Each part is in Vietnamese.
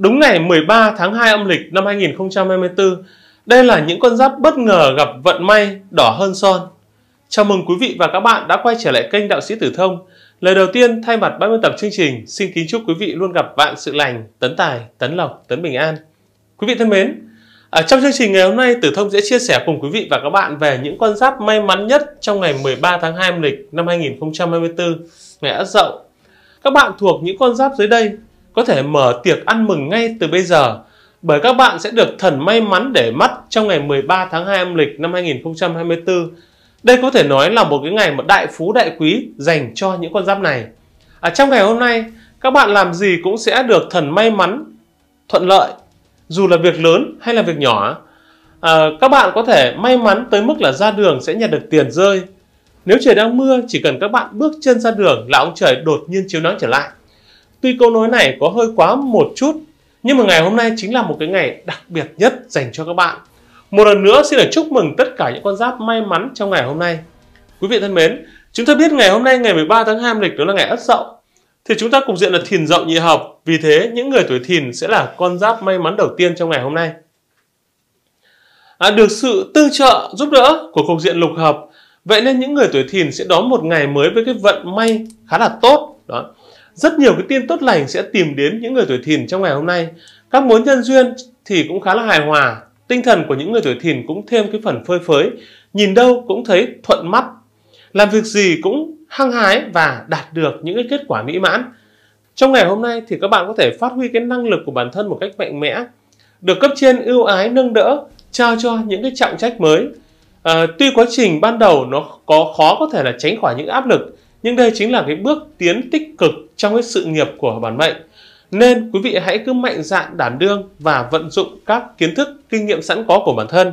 Đúng ngày 13 tháng 2 âm lịch năm 2024, đây là những con giáp bất ngờ gặp vận may đỏ hơn son. Chào mừng quý vị và các bạn đã quay trở lại kênh Đạo Sĩ Tử Thông. Lời đầu tiên, thay mặt 30 tập chương trình, xin kính chúc quý vị luôn gặp vạn sự lành, tấn tài, tấn lộc, tấn bình an. Quý vị thân mến, ở à, trong chương trình ngày hôm nay, Tử Thông sẽ chia sẻ cùng quý vị và các bạn về những con giáp may mắn nhất trong ngày 13 tháng 2 âm lịch năm 2024, ngày Ất Dậu. Các bạn thuộc những con giáp dưới đây có thể mở tiệc ăn mừng ngay từ bây giờ bởi các bạn sẽ được thần may mắn để mắt trong ngày 13 tháng 2 âm lịch năm 2024. Đây có thể nói là một cái ngày mà đại phú đại quý dành cho những con giáp này. À, trong ngày hôm nay, các bạn làm gì cũng sẽ được thần may mắn, thuận lợi, dù là việc lớn hay là việc nhỏ. À, các bạn có thể may mắn tới mức là ra đường sẽ nhận được tiền rơi. Nếu trời đang mưa, chỉ cần các bạn bước chân ra đường là ông trời đột nhiên chiếu nắng trở lại. Tuy câu nói này có hơi quá một chút, nhưng mà ngày hôm nay chính là một cái ngày đặc biệt nhất dành cho các bạn. Một lần nữa xin được chúc mừng tất cả những con giáp may mắn trong ngày hôm nay. Quý vị thân mến, chúng ta biết ngày hôm nay ngày 13 tháng 2 lịch đó là ngày Ất Dậu. Thì chúng ta cùng diện là Thìn Dậu nhị hợp, vì thế những người tuổi Thìn sẽ là con giáp may mắn đầu tiên trong ngày hôm nay. À, được sự tương trợ giúp đỡ của cục diện lục hợp, vậy nên những người tuổi Thìn sẽ đón một ngày mới với cái vận may khá là tốt. Đó rất nhiều cái tin tốt lành sẽ tìm đến những người tuổi thìn trong ngày hôm nay các mối nhân duyên thì cũng khá là hài hòa tinh thần của những người tuổi thìn cũng thêm cái phần phơi phới nhìn đâu cũng thấy thuận mắt làm việc gì cũng hăng hái và đạt được những cái kết quả mỹ mãn trong ngày hôm nay thì các bạn có thể phát huy cái năng lực của bản thân một cách mạnh mẽ được cấp trên ưu ái nâng đỡ trao cho những cái trọng trách mới à, tuy quá trình ban đầu nó có khó có thể là tránh khỏi những áp lực nhưng đây chính là cái bước tiến tích cực trong cái sự nghiệp của bản mệnh. Nên quý vị hãy cứ mạnh dạn đảm đương và vận dụng các kiến thức, kinh nghiệm sẵn có của bản thân.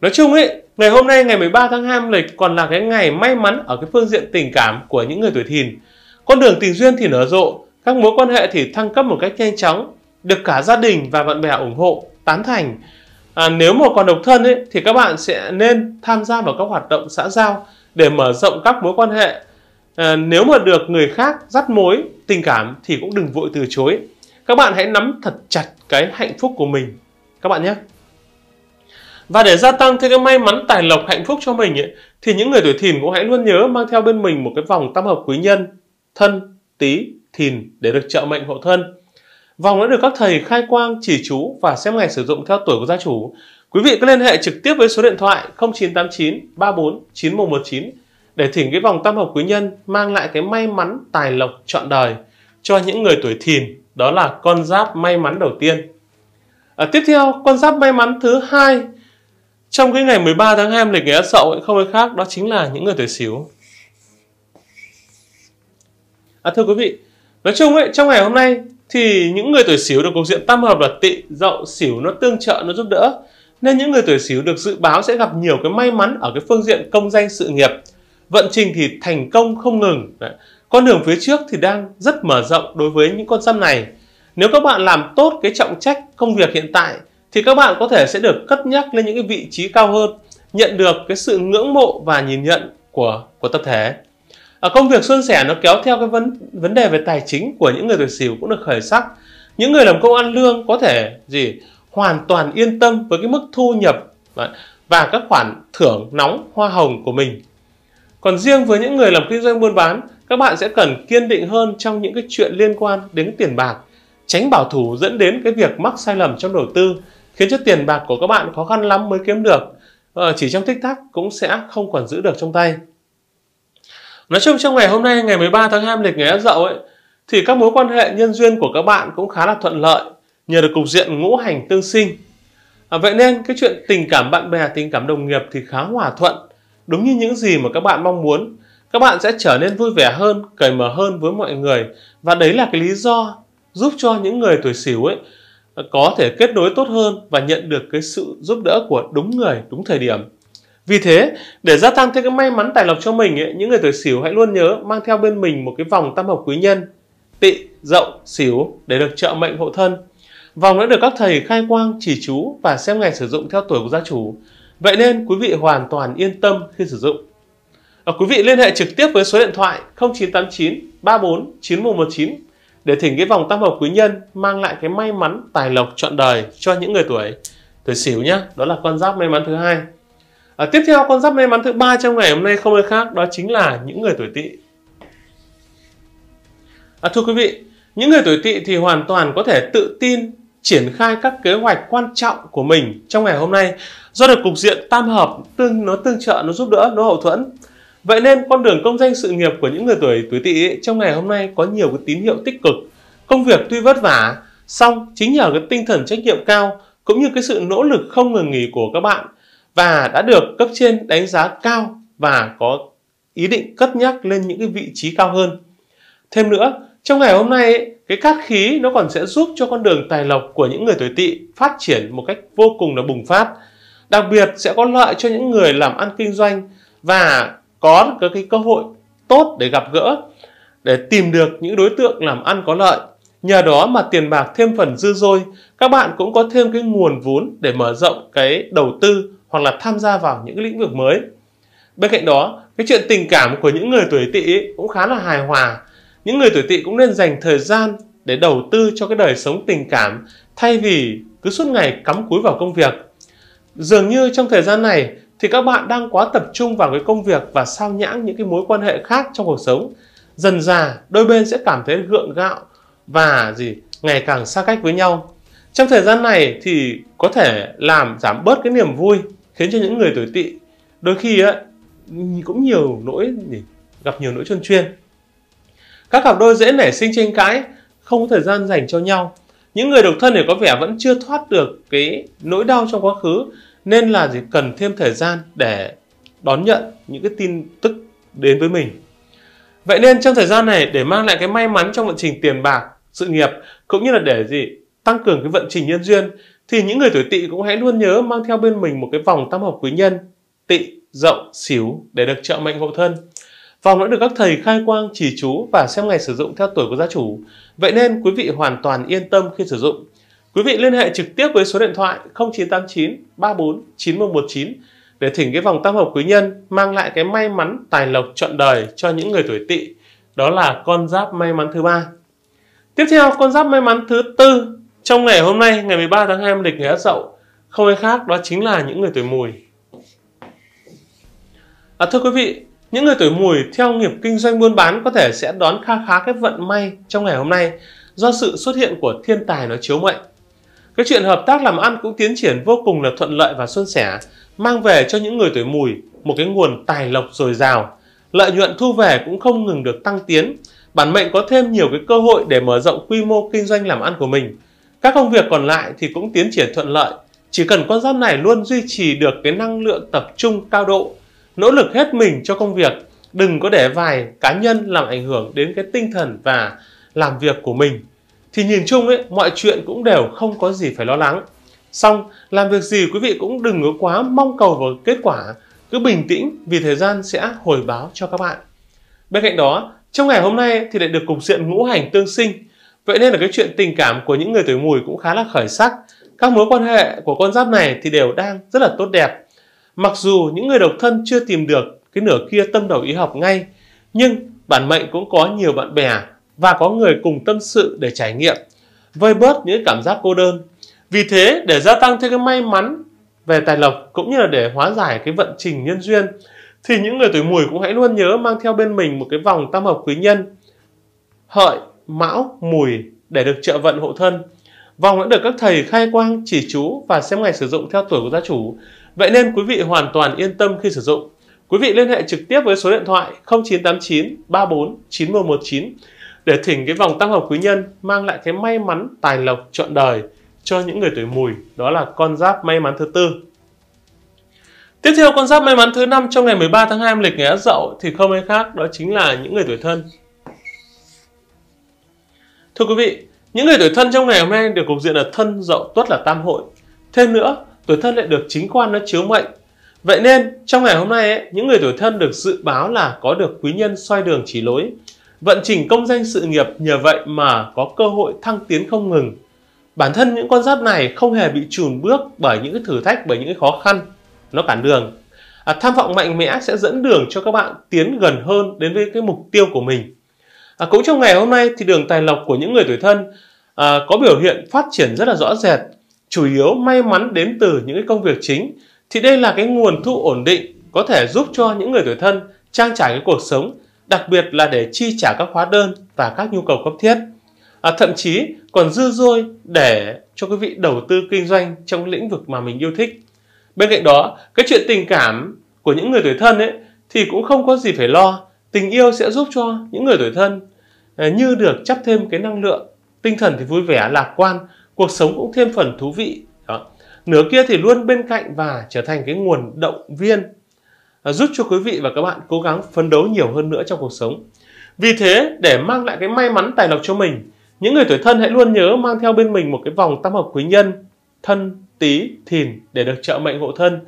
Nói chung ấy, ngày hôm nay ngày 13 tháng 2 lịch còn là cái ngày may mắn ở cái phương diện tình cảm của những người tuổi thìn. Con đường tình duyên thì nở rộ, các mối quan hệ thì thăng cấp một cách nhanh chóng, được cả gia đình và bạn bè ủng hộ, tán thành. À, nếu mà còn độc thân ấy, thì các bạn sẽ nên tham gia vào các hoạt động xã giao để mở rộng các mối quan hệ à, nếu mà được người khác dắt mối tình cảm thì cũng đừng vội từ chối các bạn hãy nắm thật chặt cái hạnh phúc của mình các bạn nhé và để gia tăng thêm cái may mắn tài lộc hạnh phúc cho mình ấy, thì những người tuổi thìn cũng hãy luôn nhớ mang theo bên mình một cái vòng tam hợp quý nhân thân tý thìn để được trợ mệnh hộ thân vòng đã được các thầy khai quang chỉ chú và xem ngày sử dụng theo tuổi của gia chủ quý vị cứ liên hệ trực tiếp với số điện thoại 0989 34 9119 để thỉnh cái vòng tam hợp quý nhân mang lại cái may mắn tài lộc trọn đời cho những người tuổi thìn đó là con giáp may mắn đầu tiên à, tiếp theo con giáp may mắn thứ hai trong cái ngày 13 tháng 2 âm lịch ngày Ất Sậu không ai khác đó chính là những người tuổi xíu. À, thưa quý vị, nói chung ấy trong ngày hôm nay thì những người tuổi xíu được cục diện tam hợp là Tị, Dậu, Sửu nó tương trợ nó giúp đỡ nên những người tuổi xíu được dự báo sẽ gặp nhiều cái may mắn ở cái phương diện công danh sự nghiệp vận trình thì thành công không ngừng Đấy. con đường phía trước thì đang rất mở rộng đối với những con giáp này nếu các bạn làm tốt cái trọng trách công việc hiện tại thì các bạn có thể sẽ được cất nhắc lên những cái vị trí cao hơn nhận được cái sự ngưỡng mộ và nhìn nhận của của tập thể à, công việc xuân sẻ nó kéo theo cái vấn vấn đề về tài chính của những người tuổi sửu cũng được khởi sắc những người làm công ăn lương có thể gì hoàn toàn yên tâm với cái mức thu nhập và các khoản thưởng nóng hoa hồng của mình còn riêng với những người làm kinh doanh buôn bán, các bạn sẽ cần kiên định hơn trong những cái chuyện liên quan đến tiền bạc, tránh bảo thủ dẫn đến cái việc mắc sai lầm trong đầu tư, khiến cho tiền bạc của các bạn khó khăn lắm mới kiếm được, ờ, chỉ trong tích tắc cũng sẽ không còn giữ được trong tay. Nói chung trong ngày hôm nay ngày 13 tháng 2 lịch ngày Ất Dậu ấy thì các mối quan hệ nhân duyên của các bạn cũng khá là thuận lợi nhờ được cục diện ngũ hành tương sinh. À, vậy nên cái chuyện tình cảm bạn bè, tình cảm đồng nghiệp thì khá hòa thuận đúng như những gì mà các bạn mong muốn các bạn sẽ trở nên vui vẻ hơn cởi mở hơn với mọi người và đấy là cái lý do giúp cho những người tuổi xỉu ấy ờ, có thể kết nối tốt hơn và nhận được cái sự giúp đỡ của đúng người đúng thời điểm vì thế để gia tăng thêm cái may mắn tài lộc cho mình ấy, những người tuổi xỉu hãy luôn nhớ mang theo bên mình một cái vòng tam hợp quý nhân tị dậu xỉu để được trợ mệnh hộ thân vòng đã được các thầy khai quang chỉ chú và xem ngày sử dụng theo tuổi của gia chủ Vậy nên quý vị hoàn toàn yên tâm khi sử dụng. và quý vị liên hệ trực tiếp với số điện thoại 0989 34 9119 để thỉnh cái vòng tam hợp quý nhân mang lại cái may mắn tài lộc trọn đời cho những người tuổi tuổi xỉu nhá. Đó là con giáp may mắn thứ hai. À, tiếp theo con giáp may mắn thứ ba trong ngày hôm nay không ai khác đó chính là những người tuổi tỵ. À, thưa quý vị, những người tuổi tỵ thì hoàn toàn có thể tự tin triển khai các kế hoạch quan trọng của mình trong ngày hôm nay do được cục diện tam hợp tương nó tương trợ nó giúp đỡ nó hậu thuẫn vậy nên con đường công danh sự nghiệp của những người tuổi tuổi tỵ trong ngày hôm nay có nhiều cái tín hiệu tích cực công việc tuy vất vả song chính nhờ cái tinh thần trách nhiệm cao cũng như cái sự nỗ lực không ngừng nghỉ của các bạn và đã được cấp trên đánh giá cao và có ý định cất nhắc lên những cái vị trí cao hơn thêm nữa trong ngày hôm nay cái cát khí nó còn sẽ giúp cho con đường tài lộc của những người tuổi tỵ phát triển một cách vô cùng là bùng phát đặc biệt sẽ có lợi cho những người làm ăn kinh doanh và có cái, cái cơ hội tốt để gặp gỡ để tìm được những đối tượng làm ăn có lợi nhờ đó mà tiền bạc thêm phần dư dôi các bạn cũng có thêm cái nguồn vốn để mở rộng cái đầu tư hoặc là tham gia vào những lĩnh vực mới bên cạnh đó cái chuyện tình cảm của những người tuổi tỵ cũng khá là hài hòa những người tuổi tỵ cũng nên dành thời gian để đầu tư cho cái đời sống tình cảm thay vì cứ suốt ngày cắm cúi vào công việc dường như trong thời gian này thì các bạn đang quá tập trung vào cái công việc và sao nhãng những cái mối quan hệ khác trong cuộc sống dần dà đôi bên sẽ cảm thấy gượng gạo và gì ngày càng xa cách với nhau trong thời gian này thì có thể làm giảm bớt cái niềm vui khiến cho những người tuổi tỵ đôi khi ấy, cũng nhiều nỗi gặp nhiều nỗi chôn chuyên các cặp đôi dễ nảy sinh tranh cãi, không có thời gian dành cho nhau. Những người độc thân thì có vẻ vẫn chưa thoát được cái nỗi đau trong quá khứ nên là gì cần thêm thời gian để đón nhận những cái tin tức đến với mình. Vậy nên trong thời gian này để mang lại cái may mắn trong vận trình tiền bạc, sự nghiệp cũng như là để gì tăng cường cái vận trình nhân duyên thì những người tuổi tỵ cũng hãy luôn nhớ mang theo bên mình một cái vòng tam hợp quý nhân tỵ Dậu xíu để được trợ mệnh hộ thân Vòng đã được các thầy khai quang trì chú và xem ngày sử dụng theo tuổi của gia chủ. Vậy nên quý vị hoàn toàn yên tâm khi sử dụng. Quý vị liên hệ trực tiếp với số điện thoại 0989 34 9119 để thỉnh cái vòng tam hợp quý nhân mang lại cái may mắn tài lộc trọn đời cho những người tuổi tỵ. Đó là con giáp may mắn thứ ba. Tiếp theo con giáp may mắn thứ tư trong ngày hôm nay ngày 13 tháng 2 âm lịch ngày Ất Dậu không ai khác đó chính là những người tuổi Mùi. À, thưa quý vị, những người tuổi mùi theo nghiệp kinh doanh buôn bán có thể sẽ đón kha khá cái vận may trong ngày hôm nay do sự xuất hiện của thiên tài nó chiếu mệnh. Cái chuyện hợp tác làm ăn cũng tiến triển vô cùng là thuận lợi và suôn sẻ, mang về cho những người tuổi mùi một cái nguồn tài lộc dồi dào. Lợi nhuận thu về cũng không ngừng được tăng tiến, bản mệnh có thêm nhiều cái cơ hội để mở rộng quy mô kinh doanh làm ăn của mình. Các công việc còn lại thì cũng tiến triển thuận lợi, chỉ cần con giáp này luôn duy trì được cái năng lượng tập trung cao độ nỗ lực hết mình cho công việc đừng có để vài cá nhân làm ảnh hưởng đến cái tinh thần và làm việc của mình thì nhìn chung ấy mọi chuyện cũng đều không có gì phải lo lắng xong làm việc gì quý vị cũng đừng có quá mong cầu vào kết quả cứ bình tĩnh vì thời gian sẽ hồi báo cho các bạn bên cạnh đó trong ngày hôm nay thì lại được cục diện ngũ hành tương sinh vậy nên là cái chuyện tình cảm của những người tuổi mùi cũng khá là khởi sắc các mối quan hệ của con giáp này thì đều đang rất là tốt đẹp Mặc dù những người độc thân chưa tìm được cái nửa kia tâm đầu ý hợp ngay, nhưng bản mệnh cũng có nhiều bạn bè và có người cùng tâm sự để trải nghiệm, vơi bớt những cảm giác cô đơn. Vì thế, để gia tăng thêm cái may mắn về tài lộc cũng như là để hóa giải cái vận trình nhân duyên, thì những người tuổi mùi cũng hãy luôn nhớ mang theo bên mình một cái vòng tam hợp quý nhân hợi mão mùi để được trợ vận hộ thân Vòng đã được các thầy khai quang, chỉ chú và xem ngày sử dụng theo tuổi của gia chủ. Vậy nên quý vị hoàn toàn yên tâm khi sử dụng. Quý vị liên hệ trực tiếp với số điện thoại 0989 34 9119 để thỉnh cái vòng tăng hợp quý nhân mang lại cái may mắn tài lộc trọn đời cho những người tuổi mùi, đó là con giáp may mắn thứ tư. Tiếp theo con giáp may mắn thứ năm trong ngày 13 tháng 2 âm lịch ngày Ất Dậu thì không ai khác đó chính là những người tuổi thân. Thưa quý vị, những người tuổi thân trong ngày hôm nay được cục diện là thân dậu tuất là tam hội. Thêm nữa, tuổi thân lại được chính quan nó chiếu mệnh. Vậy nên, trong ngày hôm nay, ấy, những người tuổi thân được dự báo là có được quý nhân xoay đường chỉ lối. Vận trình công danh sự nghiệp nhờ vậy mà có cơ hội thăng tiến không ngừng. Bản thân những con giáp này không hề bị trùn bước bởi những thử thách, bởi những khó khăn. Nó cản đường. À, tham vọng mạnh mẽ sẽ dẫn đường cho các bạn tiến gần hơn đến với cái mục tiêu của mình. À, cũng trong ngày hôm nay thì đường tài lộc của những người tuổi thân à, có biểu hiện phát triển rất là rõ rệt, chủ yếu may mắn đến từ những cái công việc chính. Thì đây là cái nguồn thu ổn định có thể giúp cho những người tuổi thân trang trải cái cuộc sống, đặc biệt là để chi trả các hóa đơn và các nhu cầu cấp thiết. À, thậm chí còn dư dôi để cho quý vị đầu tư kinh doanh trong lĩnh vực mà mình yêu thích. Bên cạnh đó, cái chuyện tình cảm của những người tuổi thân ấy thì cũng không có gì phải lo. Tình yêu sẽ giúp cho những người tuổi thân Ờ, như được chấp thêm cái năng lượng tinh thần thì vui vẻ lạc quan cuộc sống cũng thêm phần thú vị đó. nửa kia thì luôn bên cạnh và trở thành cái nguồn động viên ờ, giúp cho quý vị và các bạn cố gắng phấn đấu nhiều hơn nữa trong cuộc sống vì thế để mang lại cái may mắn tài lộc cho mình những người tuổi thân hãy luôn nhớ mang theo bên mình một cái vòng tam hợp quý nhân thân tý thìn để được trợ mệnh hộ thân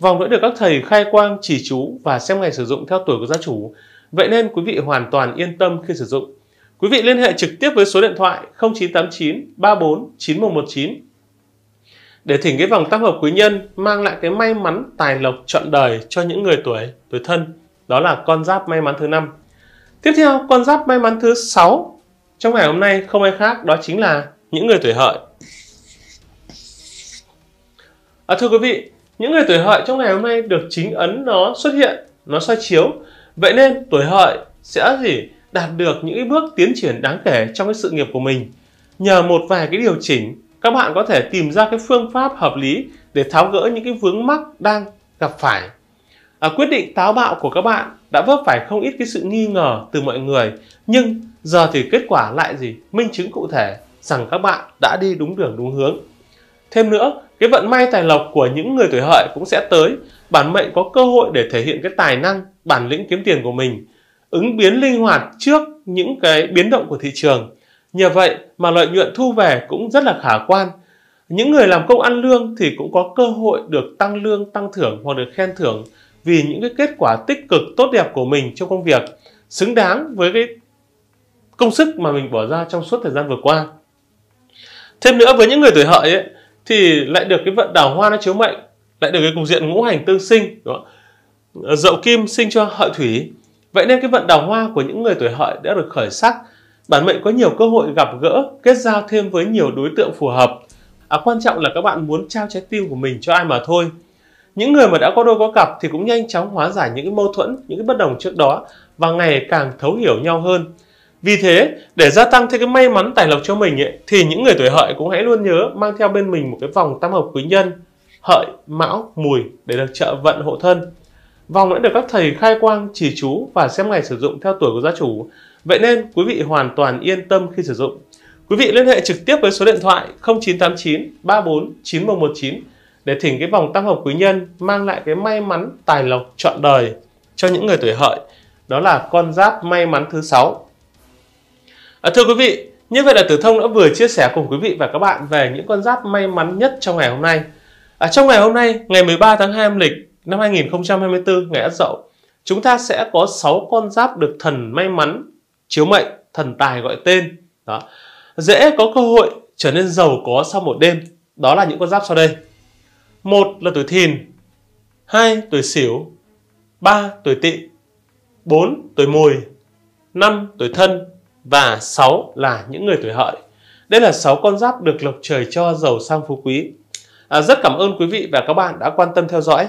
vòng nữa được các thầy khai quang chỉ chú và xem ngày sử dụng theo tuổi của gia chủ vậy nên quý vị hoàn toàn yên tâm khi sử dụng Quý vị liên hệ trực tiếp với số điện thoại 0989 34 9119 để thỉnh cái vòng tác hợp quý nhân mang lại cái may mắn tài lộc trọn đời cho những người tuổi tuổi thân. Đó là con giáp may mắn thứ năm. Tiếp theo, con giáp may mắn thứ sáu trong ngày hôm nay không ai khác đó chính là những người tuổi hợi. À, thưa quý vị, những người tuổi hợi trong ngày hôm nay được chính ấn nó xuất hiện, nó soi chiếu. Vậy nên tuổi hợi sẽ gì? đạt được những bước tiến triển đáng kể trong cái sự nghiệp của mình. Nhờ một vài cái điều chỉnh, các bạn có thể tìm ra cái phương pháp hợp lý để tháo gỡ những cái vướng mắc đang gặp phải. À, quyết định táo bạo của các bạn đã vấp phải không ít cái sự nghi ngờ từ mọi người, nhưng giờ thì kết quả lại gì? Minh chứng cụ thể rằng các bạn đã đi đúng đường đúng hướng. Thêm nữa, cái vận may tài lộc của những người tuổi hợi cũng sẽ tới, bản mệnh có cơ hội để thể hiện cái tài năng, bản lĩnh kiếm tiền của mình ứng biến linh hoạt trước những cái biến động của thị trường. Nhờ vậy mà lợi nhuận thu về cũng rất là khả quan. Những người làm công ăn lương thì cũng có cơ hội được tăng lương, tăng thưởng hoặc được khen thưởng vì những cái kết quả tích cực tốt đẹp của mình trong công việc xứng đáng với cái công sức mà mình bỏ ra trong suốt thời gian vừa qua. Thêm nữa với những người tuổi hợi ấy, thì lại được cái vận đào hoa nó chiếu mệnh, lại được cái cục diện ngũ hành tương sinh, đó. Dậu kim sinh cho hợi thủy Vậy nên cái vận đào hoa của những người tuổi hợi đã được khởi sắc, bản mệnh có nhiều cơ hội gặp gỡ, kết giao thêm với nhiều đối tượng phù hợp. À, quan trọng là các bạn muốn trao trái tim của mình cho ai mà thôi. Những người mà đã có đôi có cặp thì cũng nhanh chóng hóa giải những cái mâu thuẫn, những cái bất đồng trước đó và ngày càng thấu hiểu nhau hơn. Vì thế, để gia tăng thêm cái may mắn tài lộc cho mình ấy, thì những người tuổi hợi cũng hãy luôn nhớ mang theo bên mình một cái vòng tam hợp quý nhân hợi, mão, mùi để được trợ vận hộ thân. Vòng đã được các thầy khai quang, chỉ chú và xem ngày sử dụng theo tuổi của gia chủ. Vậy nên quý vị hoàn toàn yên tâm khi sử dụng. Quý vị liên hệ trực tiếp với số điện thoại 0989 34 9119 để thỉnh cái vòng tam hợp quý nhân mang lại cái may mắn tài lộc trọn đời cho những người tuổi hợi. Đó là con giáp may mắn thứ sáu. À, thưa quý vị, như vậy là Tử Thông đã vừa chia sẻ cùng quý vị và các bạn về những con giáp may mắn nhất trong ngày hôm nay. À, trong ngày hôm nay, ngày 13 tháng 2 âm lịch, năm 2024 ngày Ất Dậu, chúng ta sẽ có 6 con giáp được thần may mắn chiếu mệnh, thần tài gọi tên. Đó. Dễ có cơ hội trở nên giàu có sau một đêm. Đó là những con giáp sau đây. Một là tuổi Thìn, hai tuổi Sửu, ba tuổi Tỵ, bốn tuổi Mùi, năm tuổi Thân và sáu là những người tuổi Hợi. Đây là 6 con giáp được lộc trời cho giàu sang phú quý. À, rất cảm ơn quý vị và các bạn đã quan tâm theo dõi.